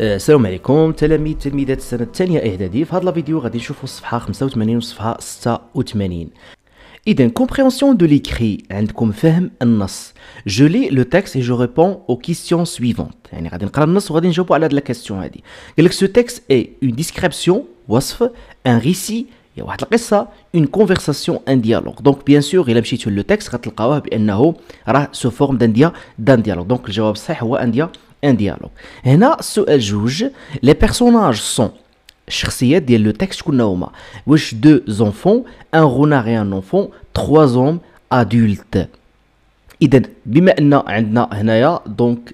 آه، السلام عليكم تلاميذ تلميذات السنه الثانيه اعدادي في هذا الفيديو غادي نشوفوا الصفحه 85 والصفحه 86 اذا compréhension دو l'écrit عندكم فهم النص je lis le texte et je réponds aux questions suivantes يعني غادي نقرا النص وغادي نجاوبوا على هاد لا كاستيون هادي قال لك ce texte est une description وصف ان ريسي هي واحد القصه اون كونفرساسيون ان ديالوغ دونك بيان سور الا مشيتو لو تيكست غتلقاوه بانه راه سو فورم دان ديا دان ديالوغ دونك الجواب الصحيح هو ان ديا Un dialogue. Ici, la question les personnages sont, je le le texte qu'on a, deux enfants, un renard et un enfant, trois hommes adultes. Iden puisque nous avons donc,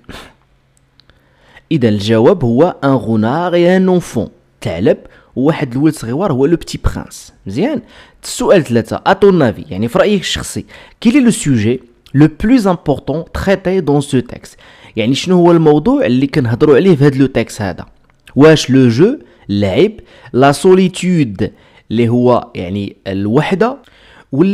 la réponse est un renard et un enfant. taleb vois, le premier à le petit prince. Bien. La question est, à ton avis, il faut que quel est le sujet le plus important traité dans ce texte يعني شنو هو الموضوع اللي كنهضروا عليه في هذا لو تيكس هذا واش لو جو اللعب لا سوليتود اللي هو يعني الوحده ولا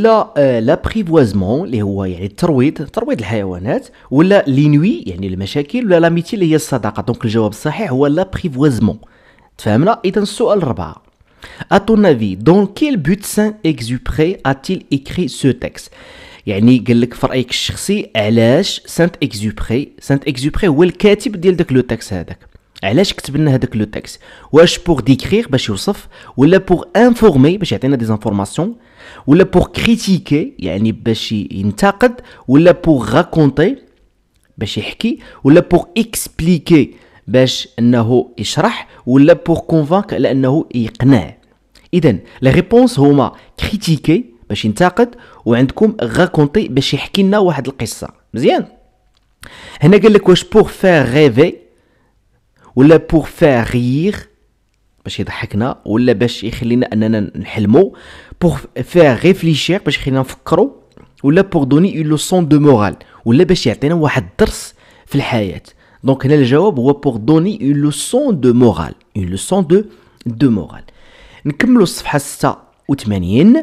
لا آه، بريفوازمون اللي هو يعني الترويض ترويض الحيوانات ولا لينوي يعني المشاكل ولا لاميتي اللي هي الصداقه دونك الجواب الصحيح هو لا بريفوازمون تفهمنا اذا السؤال الرابع ا تون افي دون كيل بوت سان اكزوبري ا تيل اكري سو تيكست يعني قال لك في رايك الشخصي علاش سانت اكزوبري سانت اكزوبري هو الكاتب ديال داك لو تاكس هذاك علاش كتب لنا هذاك لو تاكس واش بوغ ديكريغ باش يوصف ولا بوغ انفورمي باش يعطينا دي زانفورماسيون ولا بوغ كريتيكي يعني باش ينتقد ولا بوغ راكونتي باش يحكي ولا بوغ اكسبليكي باش انه يشرح ولا بوغ كونفانك على انه يقنع اذا لي ريبونس هما كريتيكي باش ينتقد وعندكم غاكونتي باش يحكي لنا واحد القصه مزيان هنا قال لك واش بور فير ريفي ولا بور فير ريغ باش يضحكنا ولا باش يخلينا اننا نحلمو بور فير ريفليشير باش يخلينا نفكرو ولا بور دوني اون لوسون دو مورال ولا باش يعطينا واحد الدرس في الحياه دونك هنا الجواب هو بور دوني اون لوسون دو مورال اون لوسون دو دو مورال نكملو الصفحه 86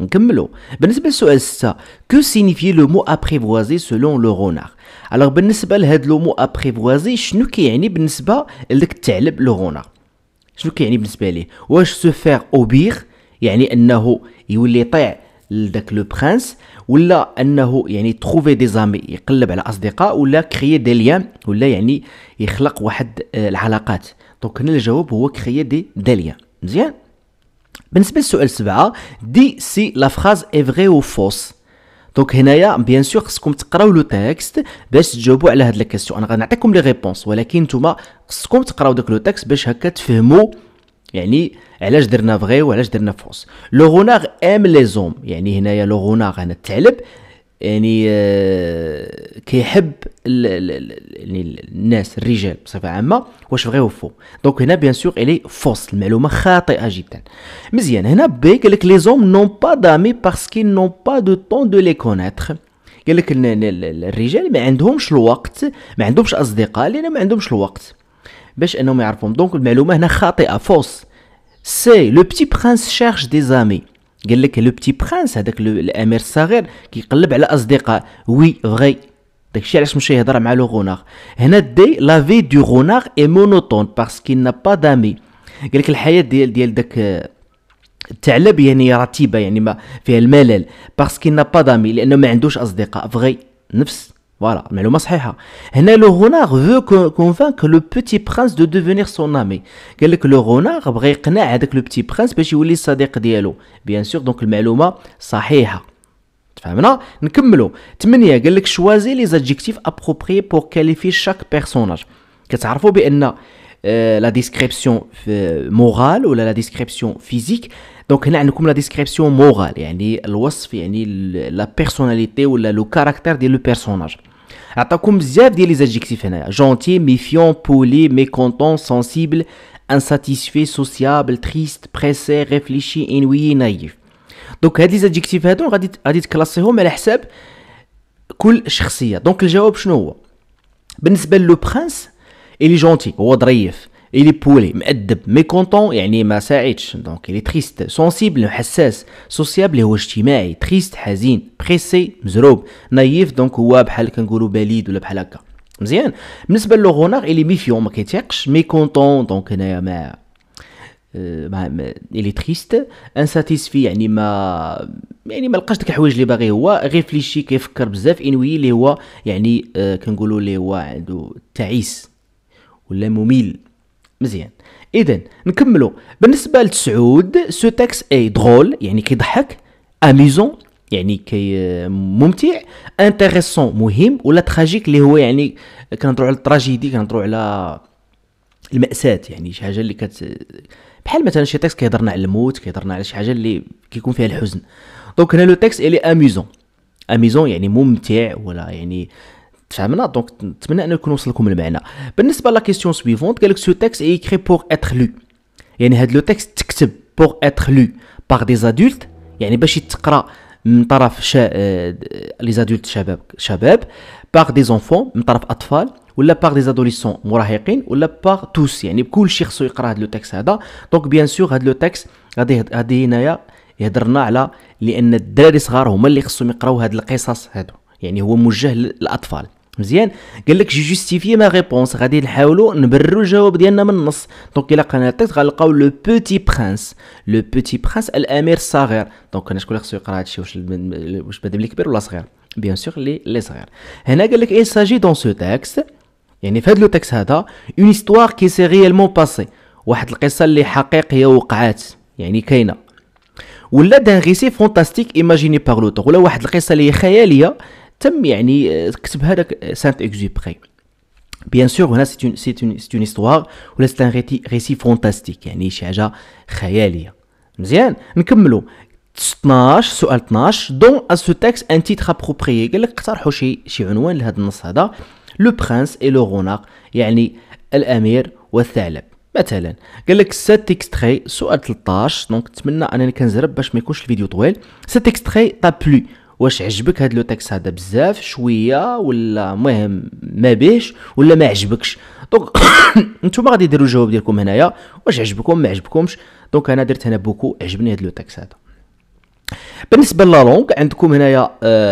نكملو بالنسبه للسؤال 6 كو سينيفي لو مو ابريفوازي سولون لو رونار الوغ بالنسبه لهاد لو مو ابريفوازي شنو كيعني بالنسبه لداك الثعلب لو رونار شنو كيعني بالنسبه ليه واش سو فير اوبيغ يعني انه يولي يطيع لذاك لو برانس ولا انه يعني تروفي دي زامي يقلب على اصدقاء ولا كريي دي ليان ولا يعني يخلق واحد العلاقات دونك هنا الجواب هو كريي دي دي ليان مزيان بالنسبه للسؤال سبعة دي سي لا فراز اي فري او فوس دونك هنايا بيان سور خصكم تقراو لو تيكست باش تجاوبوا على هاد لا كيسيون انا غنعطيكم لي ريبونس ولكن نتوما خصكم تقراو داك لو تيكست باش هكا تفهموا يعني علاش درنا فغي وعلاش درنا فوس لو غونار ام لي زوم يعني هنايا لو غونار انا الثعلب يعني آه، كيحب يعني الناس الرجال بصفه عامه واش فغي وفو دونك هنا بيان سور الي فوس المعلومه خاطئه جدا مزيان هنا بي قال لك لي زوم نون با دامي باسكو نون با دو طون دو لي كونيتر قال لك الرجال ما عندهمش الوقت ما عندهمش اصدقاء لان ما عندهمش الوقت باش انهم يعرفهم دونك المعلومه هنا خاطئه فوس سي لو بتي برانس شيرش دي زامي قال لك لو بتي برانس هذاك الامير الصغير كيقلب على اصدقاء وي فغي داكشي علاش مشى يهضر مع لو غونار هنا دي لا في دو غونار اي مونوتون باسكو نا با دامي قال لك الحياه ديال ديال داك الثعلب يعني رتيبه يعني ما فيها الملل باسكو نا با دامي لانه ما عندوش اصدقاء فغي نفس Voilà, le malouma Et Le renard veut convaincre le petit prince de devenir son ami. Le renard veut convaincre le petit prince de devenir son ami. Bien sûr, donc le malouma sahiha. Maintenant, nous allons commencer. Nous allons choisir les adjectifs appropriés pour qualifier chaque personnage. Quand vous avez la description euh, morale ou la description physique, دونك هنا عندكم لا ديسكريبسيون مورال يعني الوصف يعني لا بيرسوناليتي ولا لو كاركتر ديال لو بيرسوناج عطاكم بزاف ديال لي زادجيكتيف هنايا جونتي ميفيون بولي ميكونتون سنسيبل انساتيسفي سوسيابل تريست بريسي ريفليشي انويي نايف دونك هاد لي زادجيكتيف هادو غادي غادي تكلاسيهم على حساب كل شخصيه دونك الجواب شنو هو بالنسبه لو برينس الي جونتي هو ظريف إلي بولي مأدب ميكونتون يعني ما ساعدش دونك إلي تريست سونسيبل حساس سوسيابل هو اجتماعي تريست حزين بريسي مزروب نايف دونك هو بحال كنقولو بليد ولا بحال هكا مزيان بالنسبه للغونار إلي ميفيون ما كيتيقش ميكونتون دونك هنايا ما الي تريست انساتيسفي يعني ما يعني ما لقاش ديك الحوايج اللي باغي هو ريفليشي كيفكر بزاف انوي اللي هو يعني كنقولو كنقولوا اللي هو عنده تعيس ولا مميل مزيان اذا نكملوا بالنسبه لتسعود سو تاكس اي درول يعني كيضحك اميزون يعني كي ممتع انتريسون مهم ولا تراجيك اللي هو يعني كنهضروا على التراجيدي كنهضروا على المأساة يعني شي حاجه اللي كت بحال مثلا شي تكست كيهضرنا على الموت كيهضرنا على شي حاجه اللي كيكون فيها الحزن دونك هنا لو تكست الي اميزون اميزون يعني ممتع ولا يعني تفهمنا دونك نتمنى ان يكون وصلكم المعنى بالنسبه لا كيسيون سويفونت قال لك سو تيكست اي كري بور اتر لو يعني هاد لو تيكست تكتب بور اتر لو باغ دي زادولت يعني باش يتقرا من طرف شا... لي آه، زادولت شباب شباب باغ دي زونفون من طرف اطفال ولا باغ دي زادوليسون مراهقين ولا باغ توس يعني شيء خصو يقرا هاد لو تيكست هذا دونك بيان سور هاد لو تيكست غادي غادي هنايا يهضرنا على لان الدراري صغار هما اللي خصهم يقراو هاد القصص هادو يعني هو موجه للاطفال مزيان قال لك جي جوستيفي ما ريبونس غادي نحاولوا نبرروا الجواب ديالنا من النص دونك الا قرانا التكست غنلقاو لو بوتي برانس لو بوتي برانس الامير الصغير دونك انا شكون اللي خصو يقرا هادشي واش واش بدا بلي كبير ولا صغير بيان سور لي لي صغير هنا قال لك اي ساجي دون سو تاكست يعني في هذا لو تاكست هذا اون استوار كي سي ريالمون باسي واحد القصه اللي حقيقيه وقعات يعني كاينه ولا دان غيسي فونتاستيك ايماجيني باغ لوتور ولا واحد القصه اللي خياليه تم يعني كتب هذاك سانت اكزوبري بيان سور هنا سيت سيت سيت اون هيستوار ولا سيت ان ريسي فونتاستيك يعني شي حاجه خياليه مزيان نكملوا 12 سؤال 12 دون ا سو تيكست ان تيتر ابروبريي قال لك اقترحوا شي شي عنوان لهذا النص هذا لو برانس اي لو غوناق يعني الامير والثعلب مثلا قال لك سات اكستري سؤال 13 دونك نتمنى انني كنزرب باش ما يكونش الفيديو طويل سات اكستري تا بلو واش عجبك هاد لو تيكست هذا بزاف شويه ولا المهم ما بيش ولا ما عجبكش دونك نتوما غادي ديروا الجواب ديالكم هنايا واش عجبكم ما عجبكمش دونك انا درت انا بوكو عجبني هاد لو تيكست هذا بالنسبه لا عندكم هنايا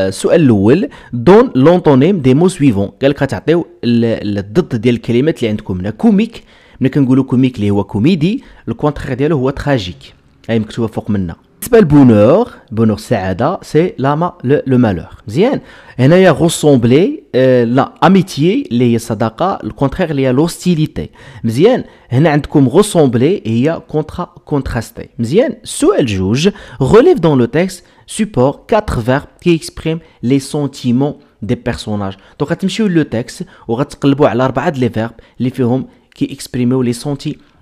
السؤال آه، الاول دون لونطونيم دي مو سويفون قال لك غتعطيو الضد ديال الكلمات اللي عندكم هنا كوميك ملي كنقولوا كوميك اللي هو كوميدي الكونترير ديالو هو تراجيك هاي مكتوبه فوق منا le bonheur, bonheur c'est le malheur. Mzien, il n'a y ressemblé euh, l'amitié, les sadaqa, le contraire, les hostilités. Mzien, il n'a d'comme ressemblé et y a contraste, contrasté. Mzien, elle juge relève dans le texte, support quatre verbes qui expriment les sentiments des personnages. Donc, à t'me chercher le texte, vous allez voir les verbes, les verbes qui expriment ou les sentiments.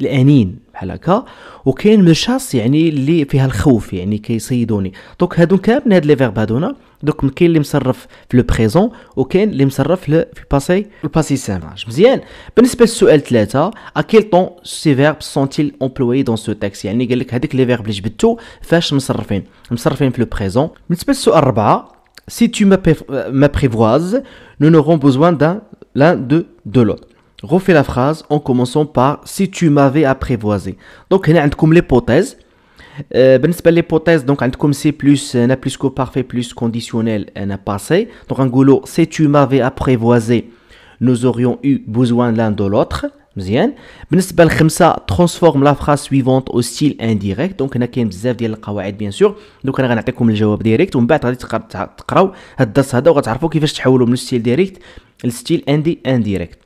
الانين بحال هكا وكاين مشاص يعني اللي فيها الخوف يعني كيصيدوني دوك هادو كاملين هاد لي فيرب هادونا دوك كاين اللي مصرف في لو بريزون وكاين اللي مصرف في الباسي الباسي سامج مزيان بالنسبه للسؤال ثلاثة ا كيل طون سي فيرب سونتيل امبلوي دون سو تاكس يعني قال لك هذيك لي فيرب اللي جبدتو فاش مصرفين مصرفين في لو بريزون بالنسبه للسؤال أربعة سي ما بريفواز نو n'aurons besoin دان لان دو دو l'autre refais la phrase en commençant par si tu m'avais apprivoisé. Donc, on a comme l'hypothèse. Euh, l'hypothèse, donc, comme c'est plus, n'a plus qu'au parfait, plus conditionnel, n'a passé. Donc, en goulot, si tu m'avais apprivoisé, nous aurions eu besoin l'un de l'autre. مزيان بالنسبه لخمسة ترانسفورم لا فراس سويفونت او ستيل انديريكت دونك هنا كاين بزاف ديال القواعد بيان سور دونك انا غنعطيكم الجواب ديريكت ومن بعد غادي تقراو هاد الدرس هذا وغتعرفوا كيفاش تحولوا من ستيل ديريكت لستيل اندي انديريكت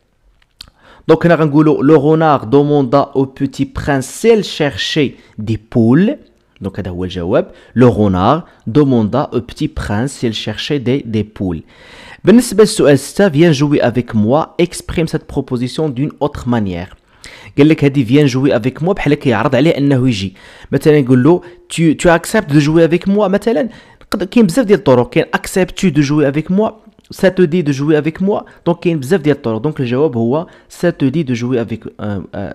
donc, le renard demanda au petit prince s'il cherchait des poules. Donc, le renard demanda au petit prince s'il cherchait des, des poules. Ben viens jouer avec moi, exprime cette proposition d'une autre manière. قال لك هذه فيان جوي افيك موا بحال كيعرض عليه انه مثلا يقول له ça te dit de jouer avec moi donc il y a bzaf ديال الطرق دونك الجواب هو ça te dit de jouer avec euh, euh,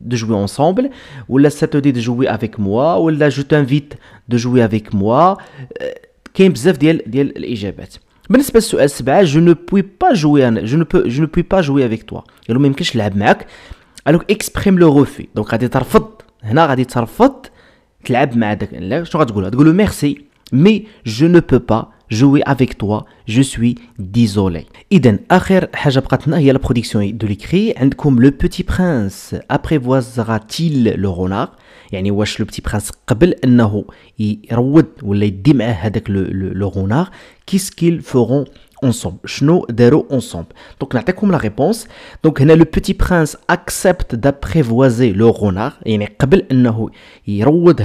de jouer ensemble ou là ça te dit de jouer avec moi ou là je t'invite de jouer avec moi كاين بزاف ديال ديال الاجابات بالنسبه للسؤال 7 je ne puis pas jouer je ne peux je ne puis pas jouer avec toi يعني ما يمكنش نلعب معك alors exprime le refus donc غادي ترفض هنا غادي ترفض تلعب مع داك شنو غتقولها غتقول له ميرسي مي je ne peux pas Jouer avec toi, je suis désolé. Iden, il y a la production de l'écrit. Et comme le petit prince apprévoisera-t-il le renard, y a le petit prince Kabil Ennaho il Rwud, ou les dimeh avec le renard, qu'est-ce qu'ils feront ensemble شنو dero ensemble donc comme la réponse donc le petit prince accepte d'apprivoiser le renard يعني قبل انه يروض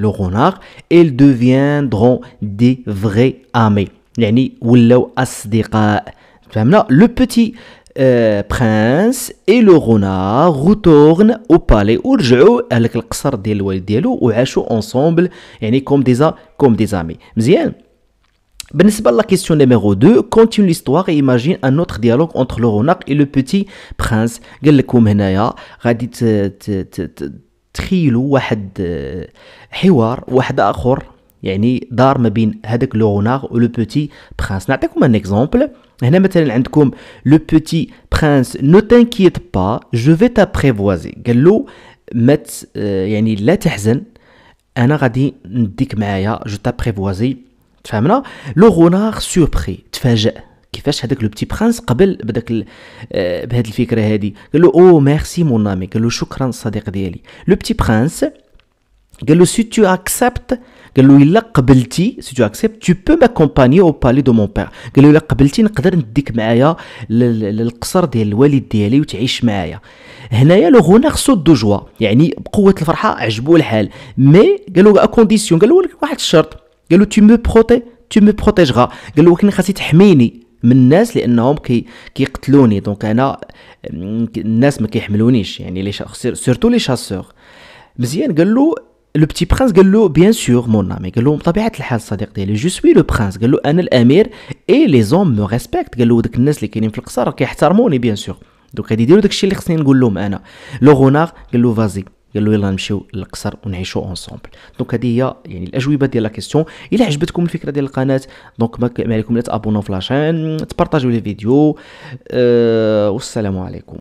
le renard ils deviendront des vrais amis يعني le petit euh, prince et le renard retournent au palais ورجعوا لهذاك القصر ديال ensemble comme des comme des amis مزيان dans la question numéro 2, continue l'histoire et imagine un autre dialogue entre le renard et le petit prince. Je vous dis que vous avez un trioule ou un trioule ou un autre. Il y a un trioule qui est le renard et le petit prince. Nous avons un exemple. Nous avons un petit prince. Ne t'inquiète pas, je vais t'apprévoiser. Euh, je vous dis que vous avez un trioule. Je vais t'apprévoiser. تفهمنا لو غونار سوربري تفاجأ كيفاش هذاك لو بتي برانس قبل بداك آه، بهاد الفكره هادي قال له او ميرسي مون امي قال له شكرا الصديق ديالي لو بتي برانس قال له سي تو اكسبت قال له الا قبلتي سي تو اكسبت تو بو ماكومباني او بالي دو مون بير قال له الا قبلتي نقدر نديك معايا للقصر ديال الوالد ديالي وتعيش معايا هنايا لو غونا خصو دو جوا يعني بقوه الفرحه عجبو الحال مي قال له ا كونديسيون قال له واحد الشرط قال له تي مو بروتي تي مو بروتيجرا قال له ولكن خاصني تحميني من الناس لانهم كي كيقتلوني دونك انا الناس ما كيحملونيش يعني لي سورتو لي شاسور مزيان قال له لو بتي برانس قال له بيان سور مون امي قال له بطبيعه الحال الصديق ديالي جو سوي لو برانس قال له انا الامير اي لي زوم مو ريسبكت قال له دوك الناس اللي كاينين في القصر كيحترموني بيان سور دوك غادي يديروا داكشي اللي خصني نقول لهم انا لو غونار قال له فازي قال له يلا نمشيو للقصر ونعيشو اونصومبل دونك هذه هي يعني الاجوبه ديال لا كيسيون الا عجبتكم الفكره ديال القناه دونك ما عليكم لا تابوناو في لاشين تبارطاجيو لي فيديو أه والسلام عليكم